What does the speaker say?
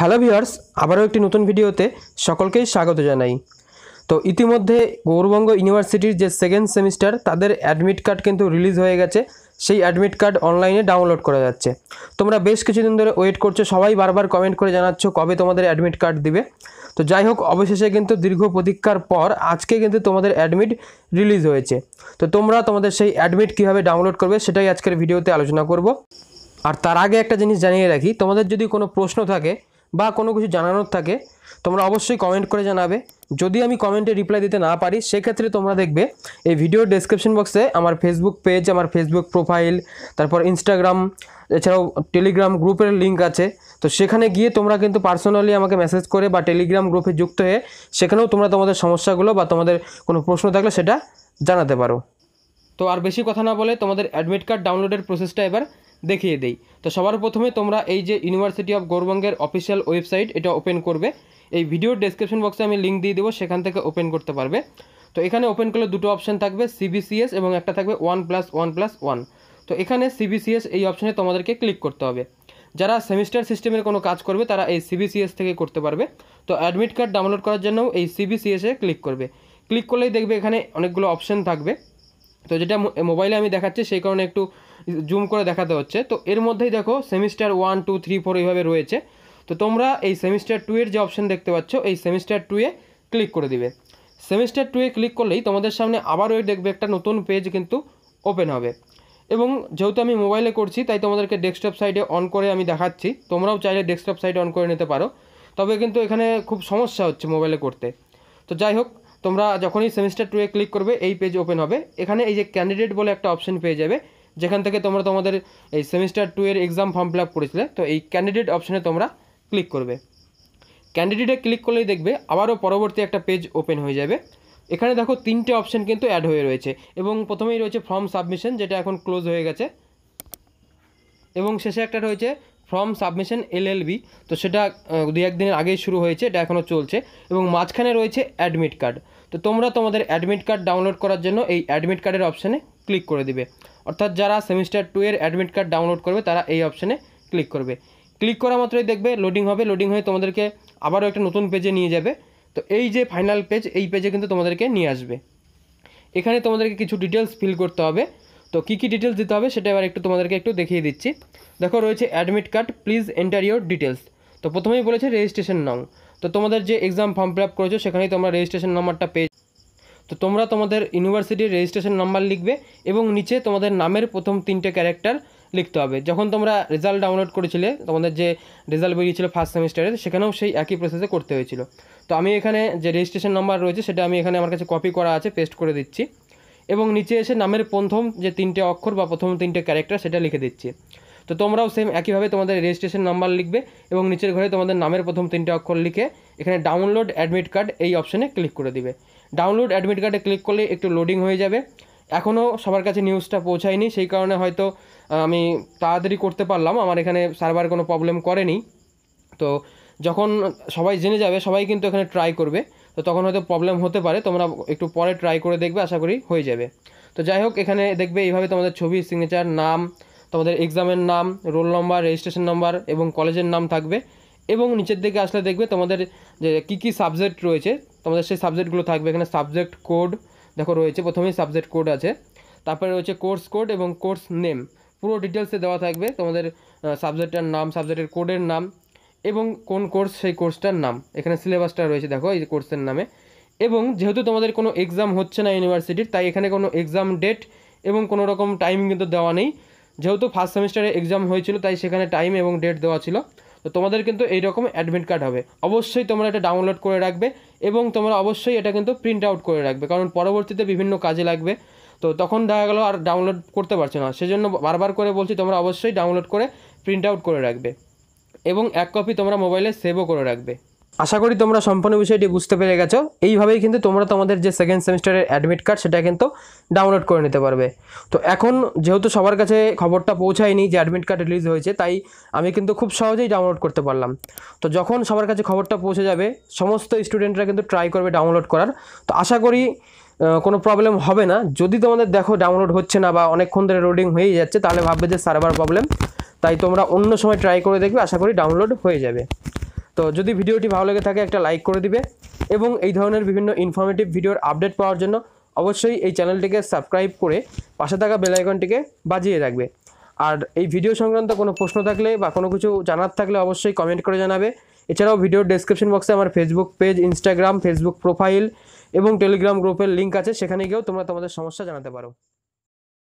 hello viewers আবারও একটি নতুন ভিডিওতে সকলকেই স্বাগত জানাই তো ইতিমধ্যে গৌরবঙ্গ ইউনিভার্সিটির যে সেকেন্ড সেমিস্টার তাদের অ্যাডমিট কার্ড কিন্তু রিলিজ হয়ে গেছে সেই অ্যাডমিট কার্ড অনলাইনে ডাউনলোড করা যাচ্ছে তোমরা বেশ কিছুদিন ধরে ওয়েট করছো সবাই বারবার কমেন্ট করে জানাচ্ছ কবে তোমাদের অ্যাডমিট কার্ড দিবে তো যাই হোক অবশেষে কিন্তু দীর্ঘ প্রতীক্ষার পর আজকে কিন্তু তোমাদের অ্যাডমিট রিলিজ হয়েছে তো তোমরা তোমাদের সেই অ্যাডমিট কীভাবে ডাউনলোড করবে সেটাই আজকের ভিডিওতে আলোচনা করব আর তার আগে একটা জিনিস জানিয়ে রাখি তোমাদের যদি কোনো প্রশ্ন থাকে বা কোনো কিছু জানানোর থাকে তোমরা অবশ্যই কমেন্ট করে জানাবে যদি আমি কমেন্টে রিপ্লাই দিতে না পারি সেক্ষেত্রে তোমরা দেখবে এই ভিডিও ডেসক্রিপশন বক্সে আমার ফেসবুক পেজ আমার ফেসবুক প্রোফাইল তারপর ইনস্টাগ্রাম এছাড়াও টেলিগ্রাম গ্রুপের লিঙ্ক আছে তো সেখানে গিয়ে তোমরা কিন্তু পার্সোনালি আমাকে মেসেজ করে বা টেলিগ্রাম গ্রুপে যুক্ত হয়ে সেখানেও তোমরা তোমাদের সমস্যাগুলো বা তোমাদের কোনো প্রশ্ন থাকলে সেটা জানাতে পারো তো আর বেশি কথা না বলে তোমাদের অ্যাডমিট কার্ড ডাউনলোডের প্রসেসটা এবার দেখিয়ে দেই তো সবার প্রথমে তোমরা এই যে ইউনিভার্সিটি অফ গৌরবঙ্গের অফিসিয়াল ওয়েবসাইট এটা ওপেন করবে এই ভিডিওর ডেসক্রিপশন বক্সে আমি লিঙ্ক দিয়ে দেবো সেখান থেকে ওপেন করতে পারবে তো এখানে ওপেন করলে দুটো অপশান থাকবে সিবিসিএস এবং একটা থাকবে one plus one plus one তো এখানে সিবিসিএস এই অপশানে তোমাদেরকে ক্লিক করতে হবে যারা সেমিস্টার সিস্টেমের কোনো কাজ করবে তারা এই সিবিসিএস থেকে করতে পারবে তো অ্যাডমিট কার্ড ডাউনলোড করার জন্য এই সিবিসিএসে ক্লিক করবে ক্লিক করলেই দেখবে এখানে অনেকগুলো অপশান থাকবে তো যেটা মোবাইলে আমি দেখাচ্ছি সেই কারণে একটু জুম করে দেখাতে হচ্ছে তো এর মধ্যেই দেখো semester one two three four এইভাবে রয়েছে তো তোমরা এই সেমিস্টার টু এর যে অপশান দেখতে পাচ্ছ এই সেমিস্টার টু এ ক্লিক করে দিবে সেমিস্টার টু এ ক্লিক করলেই তোমাদের সামনে আবারও দেখবে একটা নতুন পেজ কিন্তু ওপেন হবে এবং যেহেতু আমি মোবাইলে করছি তাই তোমাদেরকে ডেস্কটপ সাইডে অন করে আমি দেখাচ্ছি তোমরাও চাইলে ডেস্কটপ সাইডে অন করে নিতে পারো তবে কিন্তু এখানে খুব সমস্যা হচ্ছে মোবাইলে করতে তো যাই হোক তোমরা যখনই সেমিস্টার টুয়ে ক্লিক করবে এই পেজ ওপেন হবে এখানে এই যে ক্যান্ডিডেট বলে একটা অপশন পেয়ে যাবে যেখান থেকে তোমরা তোমাদের এই সেমিস্টার টু এর এক্সাম ফর্ম ফিল আপ করেছিলে তো এই ক্যান্ডিডেট অপশানে তোমরা ক্লিক করবে ক্যান্ডিডেটে ক্লিক করলেই দেখবে আবারও পরবর্তী একটা পেজ ওপেন হয়ে যাবে এখানে দেখো তিনটে অপশান কিন্তু অ্যাড হয়ে রয়েছে এবং প্রথমেই রয়েছে ফর্ম সাবমিশন যেটা এখন ক্লোজ হয়ে গেছে এবং শেষে একটা রয়েছে ফর্ম সাবমিশন এলএলবি তো সেটা দু একদিনের আগেই শুরু হয়েছে এটা এখনও চলছে এবং মাঝখানে রয়েছে অ্যাডমিট কার্ড তো তোমরা তোমাদের অ্যাডমিট কার্ড ডাউনলোড করার জন্য এই অ্যাডমিট কার্ডের অপশানে ক্লিক করে দিবে অর্থাৎ যারা সেমিস্টার টুয়ের অ্যাডমিট কার্ড ডাউনলোড করবে তারা এই অপশানে ক্লিক করবে ক্লিক করা মাত্রই দেখবে লোডিং হবে লোডিং হয়ে তোমাদেরকে আবারও একটা নতুন পেজে নিয়ে যাবে তো এই যে ফাইনাল পেজ এই পেজে কিন্তু তোমাদেরকে নিয়ে আসবে এখানে তোমাদেরকে কিছু ডিটেলস ফিল করতে হবে তো কী কী ডিটেলস দিতে হবে সেটা এবার একটু তোমাদেরকে একটু দেখিয়ে দিচ্ছি দেখো রয়েছে admit card please enter your details তো প্রথমেই বলেছে রেজিস্ট্রেশন নং তো তোমাদের যে এক্সাম ফর্ম ফিল আপ করেছো সেখানেই তোমরা রেজিস্ট্রেশন নাম্বারটা পেয়ে তো তোমরা তোমাদের ইউনিভার্সিটির রেজিস্ট্রেশন নাম্বার লিখবে এবং নিচে তোমাদের নামের প্রথম তিনটে ক্যারেক্টার লিখতে হবে যখন তোমরা রেজাল্ট ডাউনলোড করেছিলে তোমাদের যে রেজাল্ট বেরিয়েছিলো ফার্স্ট সেমিস্টারের সেখানেও সেই একই প্রসেসে করতে হয়েছিল তো আমি এখানে যে রেজিস্ট্রেশন নাম্বার রয়েছে সেটা আমি এখানে আমার কাছে কপি করা আছে পেস্ট করে দিচ্ছি এবং নিচে এসে নামের প্রথম যে তিনটে অক্ষর বা প্রথম তিনটে ক্যারেক্টার সেটা লিখে দিচ্ছি তো তোমরাও সেম একইভাবে তোমাদের রেজিস্ট্রেশন নাম্বার লিখবে এবং নিচের ঘরে তোমাদের নামের প্রথম তিনটে অক্ষর লিখে এখানে ডাউনলোড অ্যাডমিট কার্ড এই অপশানে ক্লিক করে দিবে ডাউনলোড অ্যাডমিট কার্ডে ক্লিক করলে একটু লোডিং হয়ে যাবে এখনও সবার কাছে নিউজটা পৌঁছায়নি সেই কারণে হয়তো আমি তাড়াতাড়ি করতে পারলাম আমার এখানে সার্ভার কোনো প্রবলেম করেনি তো যখন সবাই জেনে যাবে সবাই কিন্তু এখানে ট্রাই করবে তো তখন হয়তো প্রবলেম হতে পারে তোমরা একটু পরে ট্রাই করে দেখবে আশা করি হয়ে যাবে তো যাই হোক এখানে দেখবে এইভাবে তোমাদের ছবি সিগনেচার নাম তোমাদের এক্সামের নাম রোল নম্বর রেজিস্ট্রেশন নাম্বার এবং কলেজের নাম থাকবে এবং নিচের দিকে আসলে দেখবে তোমাদের যে কী কী সাবজেক্ট রয়েছে তোমাদের সেই সাবজেক্টগুলো থাকবে এখানে সাবজেক্ট কোড দেখো রয়েছে প্রথমেই সাবজেক্ট কোড আছে তারপরে রয়েছে কোর্স কোড এবং কোর্স নেম পুরো ডিটেলসে দেওয়া থাকবে তোমাদের সাবজেক্টটার নাম সাবজেক্টের কোডের নাম এবং কোন কোর্স সেই কোর্সটার নাম এখানে সিলেবাসটা রয়েছে দেখো এই কোর্সের নামে এবং যেহেতু তোমাদের কোনো এক্সাম হচ্ছে না ইউনিভার্সিটির তাই এখানে কোনো এক্সাম ডেট এবং কোনো রকম টাইম কিন্তু দেওয়া নেই যেহেতু ফার্স্ট সেমিস্টারে এক্সাম হয়েছিল তাই সেখানে টাইম এবং ডেট দেওয়া ছিল তো তোমাদের কিন্তু এইরকম অ্যাডমিট কার্ড হবে অবশ্যই তোমরা এটা ডাউনলোড করে রাখবে এবং তোমরা অবশ্যই এটা কিন্তু প্রিন্ট আউট করে রাখবে কারণ পরবর্তীতে বিভিন্ন কাজে লাগবে তো তখন দেখা গেলো আর ডাউনলোড করতে পারছো না সেজন্য বারবার করে বলছি তোমরা অবশ্যই ডাউনলোড করে প্রিন্ট আউট করে রাখবে এবং এক কপি তোমরা মোবাইলে সেভও করে রাখবে আশা করি তোমরা সম্পূর্ণ বিষয়টি বুঝতে পেরে গেছো এইভাবেই কিন্তু তোমরা তোমাদের যে সেকেন্ড সেমিস্টারের অ্যাডমিট কার্ড সেটা কিন্তু ডাউনলোড করে নিতে পারবে তো এখন যেহেতু সবার কাছে খবরটা পৌঁছায়নি যে অ্যাডমিট কার্ড রিলিজ হয়েছে তাই আমি কিন্তু খুব সহজেই ডাউনলোড করতে পারলাম তো যখন সবার কাছে খবরটা পৌঁছে যাবে সমস্ত স্টুডেন্টরা কিন্তু ট্রাই করবে ডাউনলোড করার তো আশা করি কোনো প্রবলেম হবে না যদি তোমাদের দেখো ডাউনলোড হচ্ছে না বা অনেকক্ষণ ধরে রোডিং হয়েই যাচ্ছে তাহলে ভাববে যে সার্ভার প্রবলেম তাই তোমরা অন্য সময় ট্রাই করে দেখবে আশা করি ডাউনলোড হয়ে যাবে তো যদি ভিডিওটি ভালো লেগে থাকে একটা লাইক করে দিবে এবং এই ধরনের বিভিন্ন ইনফরমেটিভ ভিডিওর আপডেট পাওয়ার জন্য অবশ্যই এই চ্যানেলটিকে সাবস্ক্রাইব করে পাশে থাকা বেলাইকনটিকে বাজিয়ে রাখবে আর এই ভিডিও সংক্রান্ত কোনো প্রশ্ন থাকলে বা কোনো কিছু জানার থাকলে অবশ্যই কমেন্ট করে জানাবে এছাড়াও ভিডিওর ডেসক্রিপশন বক্সে আমার Facebook page Instagram Facebook profile এবং টেলিগ্রাম গ্রুপের লিঙ্ক আছে সেখানে গিয়েও তোমরা তোমাদের সমস্যা জানাতে পারো